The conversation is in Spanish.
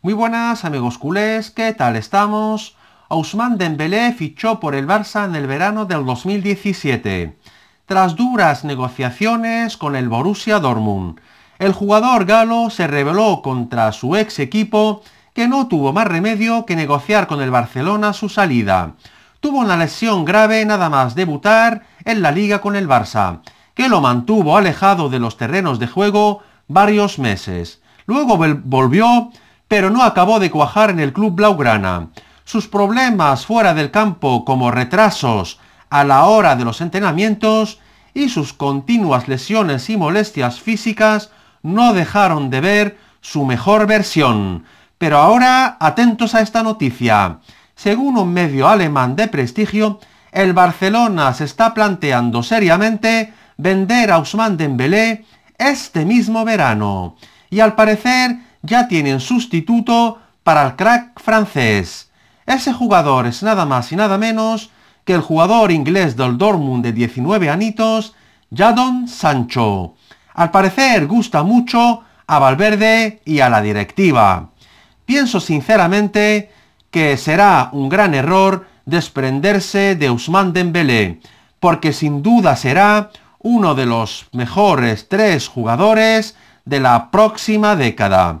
Muy buenas amigos culés, ¿qué tal estamos? Ousmane Dembélé fichó por el Barça en el verano del 2017, tras duras negociaciones con el Borussia Dortmund. El jugador galo se rebeló contra su ex equipo, que no tuvo más remedio que negociar con el Barcelona su salida. Tuvo una lesión grave nada más debutar en la liga con el Barça, que lo mantuvo alejado de los terrenos de juego varios meses. Luego volvió pero no acabó de cuajar en el club blaugrana. Sus problemas fuera del campo como retrasos a la hora de los entrenamientos y sus continuas lesiones y molestias físicas no dejaron de ver su mejor versión. Pero ahora, atentos a esta noticia. Según un medio alemán de prestigio, el Barcelona se está planteando seriamente vender a Ousmane Dembélé este mismo verano. Y al parecer ya tienen sustituto para el crack francés. Ese jugador es nada más y nada menos que el jugador inglés del Dortmund de 19 anitos, Jadon Sancho. Al parecer gusta mucho a Valverde y a la directiva. Pienso sinceramente que será un gran error desprenderse de Usman Dembélé, porque sin duda será uno de los mejores tres jugadores de la próxima década.